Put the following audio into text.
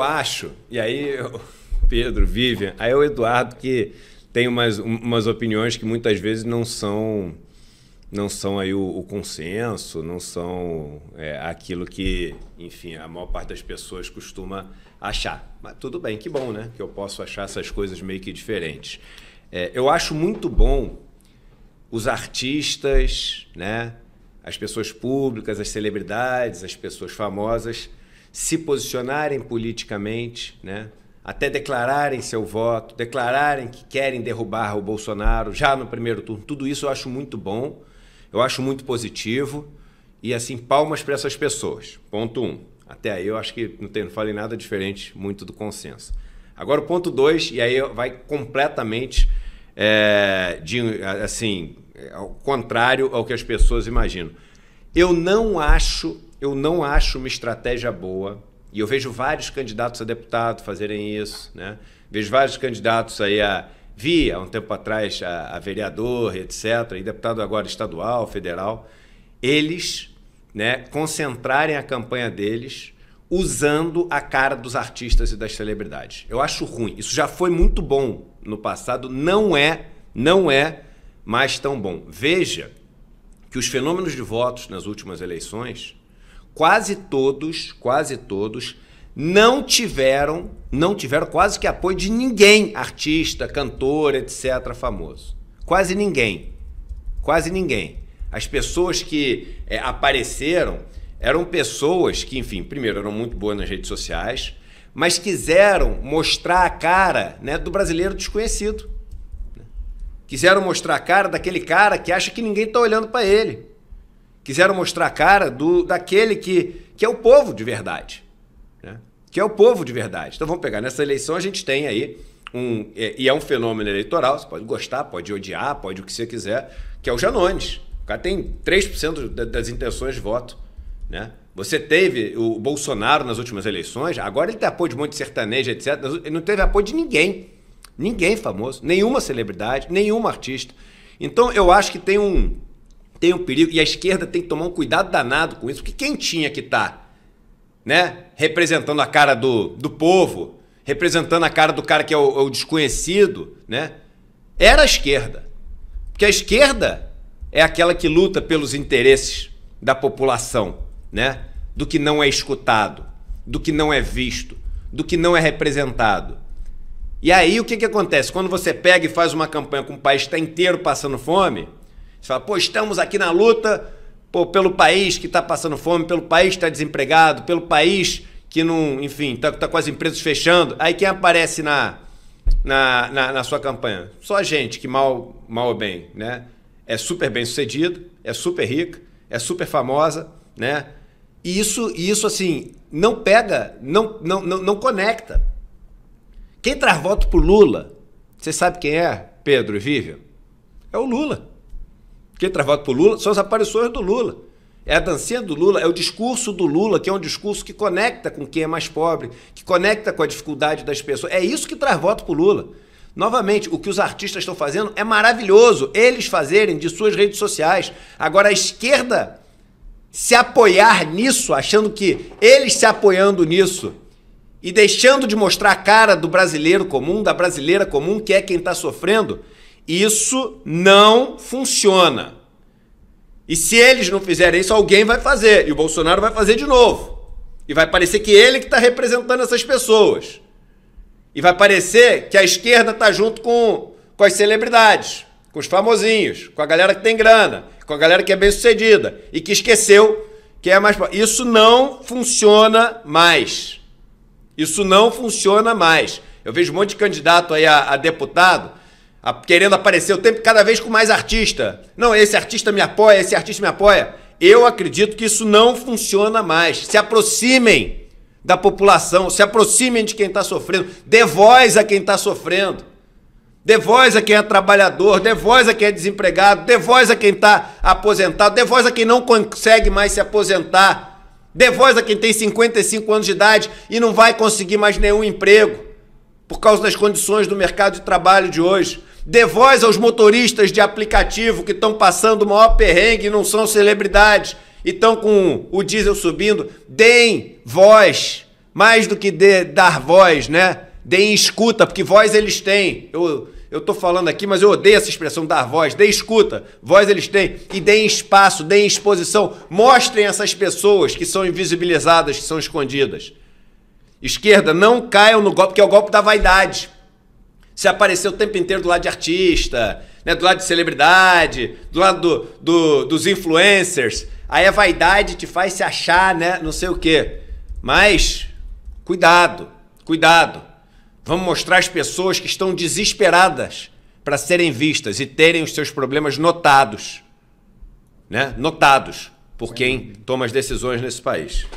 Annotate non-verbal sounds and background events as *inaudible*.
eu acho, e aí eu, *laughs* Pedro, Vivian, aí o Eduardo que tem umas, umas opiniões que muitas vezes não são não são aí o, o consenso, não são é, aquilo que, enfim, a maior parte das pessoas costuma achar. Mas tudo bem, que bom, né? Que eu posso achar essas coisas meio que diferentes. É, eu acho muito bom os artistas, né? As pessoas públicas, as celebridades, as pessoas famosas se posicionarem politicamente, né? até declararem seu voto, declararem que querem derrubar o Bolsonaro já no primeiro turno. Tudo isso eu acho muito bom, eu acho muito positivo. E assim, palmas para essas pessoas. Ponto um. Até aí eu acho que não, tem, não falei nada diferente muito do consenso. Agora o ponto dois, e aí vai completamente é, de, assim, eh, ao contrário ao que as pessoas imaginam. Eu não acho, eu não acho uma estratégia boa. E eu vejo vários candidatos a deputado fazerem isso, né? Vejo vários candidatos aí a via um tempo atrás a, a vereador, etc, e deputado agora estadual, federal, eles, né, concentrarem a campanha deles usando a cara dos artistas e das celebridades. Eu acho ruim. Isso já foi muito bom no passado, não é, não é mais tão bom. Veja que os fenômenos de votos nas últimas eleições, quase todos, quase todos, não tiveram, não tiveram quase que apoio de ninguém, artista, cantor, etc., famoso. Quase ninguém. Quase ninguém. As pessoas que é, apareceram eram pessoas que, enfim, primeiro eram muito boas nas redes sociais, mas quiseram mostrar a cara né, do brasileiro desconhecido. Quiseram mostrar a cara daquele cara que acha que ninguém está olhando para ele. Quiseram mostrar a cara do, daquele que, que é o povo de verdade. Né? Que é o povo de verdade. Então vamos pegar, nessa eleição a gente tem aí um, é, e é um fenômeno eleitoral, você pode gostar, pode odiar, pode o que você quiser, que é o Janones. O cara tem 3% das intenções de voto. Né? Você teve o Bolsonaro nas últimas eleições, agora ele tem apoio de um monte de sertanejo, etc. Ele não teve apoio de ninguém. Ninguém famoso, nenhuma celebridade, nenhum artista. Então eu acho que tem um, tem um perigo, e a esquerda tem que tomar um cuidado danado com isso, porque quem tinha que estar tá, né, representando a cara do, do povo, representando a cara do cara que é o, é o desconhecido, né, era a esquerda. Porque a esquerda é aquela que luta pelos interesses da população, né, do que não é escutado, do que não é visto, do que não é representado. E aí o que, que acontece? Quando você pega e faz uma campanha com o país está inteiro passando fome, você fala, pô, estamos aqui na luta pô, pelo país que está passando fome, pelo país que está desempregado, pelo país que não, enfim, está tá com as empresas fechando. Aí quem aparece na, na, na, na, sua campanha? Só a gente que mal, mal ou bem, né? É super bem sucedido, é super rica, é super famosa, né? E isso, isso assim, não pega, não, não, não, não conecta. Quem traz voto pro Lula, você sabe quem é, Pedro e Vívia? É o Lula. Quem traz voto pro Lula são as aparições do Lula. É a dancinha do Lula, é o discurso do Lula, que é um discurso que conecta com quem é mais pobre, que conecta com a dificuldade das pessoas. É isso que traz voto pro Lula. Novamente, o que os artistas estão fazendo é maravilhoso. Eles fazerem de suas redes sociais. Agora, a esquerda se apoiar nisso, achando que eles se apoiando nisso e deixando de mostrar a cara do brasileiro comum, da brasileira comum, que é quem está sofrendo, isso não funciona. E se eles não fizerem isso, alguém vai fazer. E o Bolsonaro vai fazer de novo. E vai parecer que ele que está representando essas pessoas. E vai parecer que a esquerda está junto com, com as celebridades, com os famosinhos, com a galera que tem grana, com a galera que é bem sucedida e que esqueceu que é mais. Isso não funciona mais. Isso não funciona mais. Eu vejo um monte de candidato aí a, a deputado a, querendo aparecer o tempo cada vez com mais artista. Não, esse artista me apoia, esse artista me apoia. Eu acredito que isso não funciona mais. Se aproximem da população, se aproximem de quem está sofrendo, dê voz a quem está sofrendo. Dê voz a quem é trabalhador, dê voz a quem é desempregado, dê voz a quem está aposentado, dê voz a quem não consegue mais se aposentar. Dê voz a quem tem 55 anos de idade e não vai conseguir mais nenhum emprego por causa das condições do mercado de trabalho de hoje. Dê voz aos motoristas de aplicativo que estão passando o maior perrengue e não são celebridades e estão com o diesel subindo. Deem voz, mais do que dar voz, né? Deem escuta, porque voz eles têm. Eu, eu tô falando aqui, mas eu odeio essa expressão dar voz, dê escuta. Voz eles têm. E deem espaço, deem exposição. Mostrem essas pessoas que são invisibilizadas, que são escondidas. Esquerda, não caiam no golpe, que é o golpe da vaidade. Se aparecer o tempo inteiro do lado de artista, né, do lado de celebridade, do lado do, do, dos influencers, aí a vaidade te faz se achar, né, não sei o quê. Mas, cuidado, cuidado. Vamos mostrar as pessoas que estão desesperadas para serem vistas e terem os seus problemas notados. Né? Notados por quem toma as decisões nesse país.